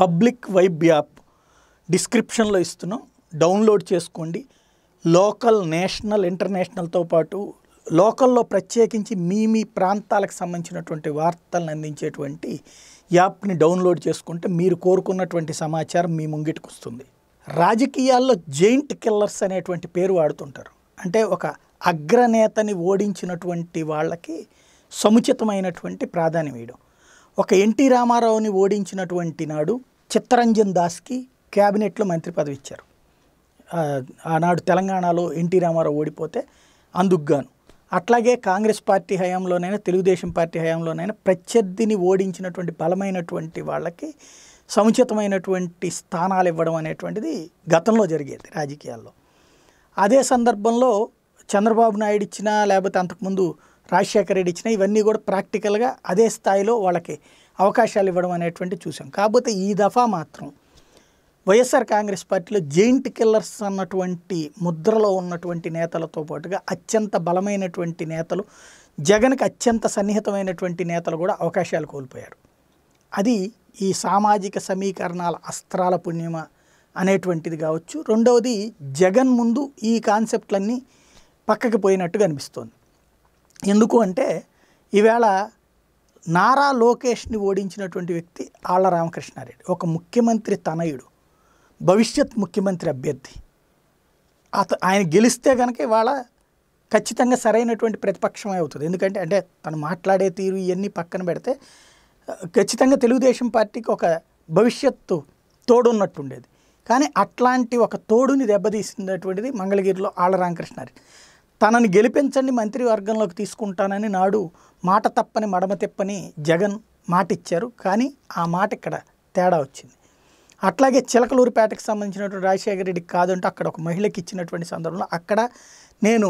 public vibe app డిస్క్రిప్షన్లో ఇస్తున్నాం download చేసుకోండి లోకల్ నేషనల్ ఇంటర్నేషనల్తో పాటు లోకల్లో ప్రత్యేకించి మీ మీ ప్రాంతాలకు సంబంధించినటువంటి వార్తలను అందించేటువంటి యాప్ని డౌన్లోడ్ చేసుకుంటే మీరు కోరుకున్నటువంటి సమాచారం మీ ముంగిటికి వస్తుంది రాజకీయాల్లో జైంట్ కిల్లర్స్ అనేటువంటి పేరు వాడుతుంటారు అంటే ఒక అగ్రనేతని ఓడించినటువంటి వాళ్ళకి సముచితమైనటువంటి ప్రాధాన్యం ఇవ్వడం ఒక ఎన్టీ రామారావుని ఓడించినటువంటి నాడు చిత్తరంజన్ దాస్కి క్యాబినెట్లో మంత్రి పదవి ఇచ్చారు ఆనాడు తెలంగాణలో ఎన్టీ రామారావు ఓడిపోతే అందుగ్గాను అట్లాగే కాంగ్రెస్ పార్టీ హయాంలోనైనా తెలుగుదేశం పార్టీ హయాంలోనైనా ప్రత్యర్థిని ఓడించినటువంటి బలమైనటువంటి వాళ్ళకి సముచితమైనటువంటి స్థానాలు ఇవ్వడం అనేటువంటిది గతంలో జరిగేది రాజకీయాల్లో అదే సందర్భంలో చంద్రబాబు నాయుడు ఇచ్చినా లేకపోతే అంతకుముందు రాజశేఖర రెడ్డి ఇచ్చిన ఇవన్నీ కూడా ప్రాక్టికల్గా అదే స్థాయిలో వాళ్ళకి అవకాశాలు ఇవ్వడం అనేటువంటి చూసాం కాకపోతే ఈ దఫా మాత్రం వైఎస్ఆర్ కాంగ్రెస్ పార్టీలో జెయింట్ కిల్లర్స్ అన్నటువంటి ముద్రలో ఉన్నటువంటి నేతలతో పాటుగా అత్యంత బలమైనటువంటి నేతలు జగన్కి అత్యంత సన్నిహితమైనటువంటి నేతలు కూడా అవకాశాలు కోల్పోయారు అది ఈ సామాజిక సమీకరణాల అస్త్రాల పుణ్యమ అనేటువంటిది కావచ్చు రెండవది జగన్ ముందు ఈ కాన్సెప్ట్లన్నీ పక్కకి పోయినట్టుగా అనిపిస్తోంది ఎందుకు అంటే ఈవేళ నారా లోకేష్ని ఓడించినటువంటి వ్యక్తి ఆళ్ళ రామకృష్ణారెడ్డి ఒక ముఖ్యమంత్రి తనయుడు భవిష్యత్ ముఖ్యమంత్రి అభ్యర్థి అత ఆయన గెలిస్తే కనుక ఇవాళ ఖచ్చితంగా సరైనటువంటి ప్రతిపక్షమే అవుతుంది ఎందుకంటే అంటే తను మాట్లాడే తీరు ఇవన్నీ పక్కన పెడితే ఖచ్చితంగా తెలుగుదేశం పార్టీకి ఒక భవిష్యత్తు తోడున్నట్టు ఉండేది కానీ అట్లాంటి ఒక తోడుని దెబ్బతీసినటువంటిది మంగళగిరిలో ఆళ్ళ రామకృష్ణారెడ్డి తనని గెలిపించండి మంత్రివర్గంలోకి తీసుకుంటానని నాడు మాట తప్పని మడమ తిప్పని జగన్ మాట ఇచ్చారు కానీ ఆ మాట ఇక్కడ తేడా వచ్చింది అట్లాగే చిలకలూరిపేటకు సంబంధించినటువంటి రాజశేఖర రెడ్డికి కాదంటే అక్కడ ఒక మహిళకి ఇచ్చినటువంటి సందర్భంలో అక్కడ నేను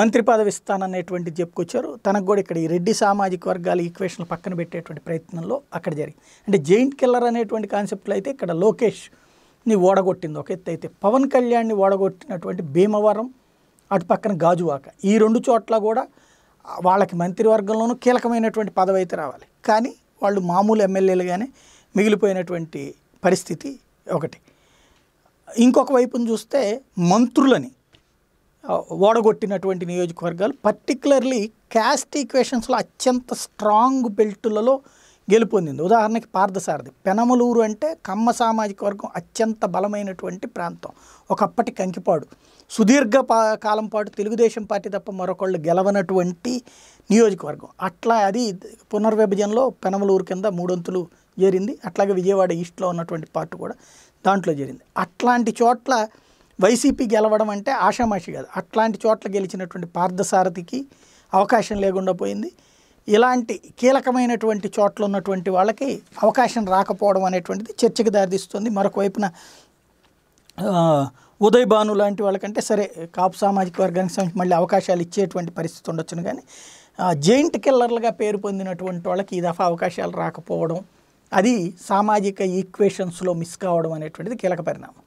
మంత్రి పదవి ఇస్తాననేటువంటి చెప్పుకొచ్చారు తనకు కూడా ఇక్కడ ఈ రెడ్డి సామాజిక వర్గాల ఈక్వేషన్లు పక్కన పెట్టేటువంటి ప్రయత్నంలో అక్కడ జరిగింది అంటే జైంట్ కిల్లర్ అనేటువంటి కాన్సెప్ట్లు అయితే ఇక్కడ లోకేష్ ని ఓడగొట్టింది ఒక ఎత్తు అయితే పవన్ కళ్యాణ్ని ఓడగొట్టినటువంటి భీమవరం అటు పక్కన గాజువాక ఈ రెండు చోట్ల కూడా వాళ్ళకి మంత్రివర్గంలోనూ కీలకమైనటువంటి పదవి అయితే రావాలి కానీ వాళ్ళు మామూలు ఎమ్మెల్యేలుగానే మిగిలిపోయినటువంటి పరిస్థితి ఒకటి ఇంకొక వైపును చూస్తే మంత్రులని ఓడగొట్టినటువంటి నియోజకవర్గాలు పర్టికులర్లీ క్యాస్ట్ ఈక్వేషన్స్లో అత్యంత స్ట్రాంగ్ బెల్టులలో గెలుపొందింది ఉదాహరణకి పార్థసారథి పెనమలూరు అంటే కమ్మ సామాజిక వర్గం అత్యంత బలమైనటువంటి ప్రాంతం ఒకప్పటి కంకిపాడు సుదీర్ఘ కాలం పాటు తెలుగుదేశం పార్టీ తప్ప మరొకళ్ళు గెలవనటువంటి నియోజకవర్గం అట్లా అది పునర్విభజనలో పెనమలూరు కింద మూడొంతులు చేరింది అట్లాగే విజయవాడ ఈస్ట్లో ఉన్నటువంటి పార్ట్ కూడా దాంట్లో జరిగింది అట్లాంటి చోట్ల వైసీపీ గెలవడం అంటే ఆషామాషి కాదు అట్లాంటి చోట్ల గెలిచినటువంటి పార్థసారథికి అవకాశం లేకుండా పోయింది ఇలాంటి కీలకమైనటువంటి చోట్ల ఉన్నటువంటి వాళ్ళకి అవకాశం రాకపోవడం అనేటువంటిది చర్చకు దారితీస్తుంది మరొక వైపున ఉదయ్ భాను లాంటి వాళ్ళకంటే సరే కాపు సామాజిక వర్గానికి సంబంధించి మళ్ళీ అవకాశాలు ఇచ్చేటువంటి పరిస్థితి ఉండొచ్చును కానీ జైంట్ కిల్లర్లుగా పేరు పొందినటువంటి వాళ్ళకి ఈ దఫా అవకాశాలు రాకపోవడం అది సామాజిక ఈక్వేషన్స్లో మిస్ కావడం అనేటువంటిది కీలక పరిణామం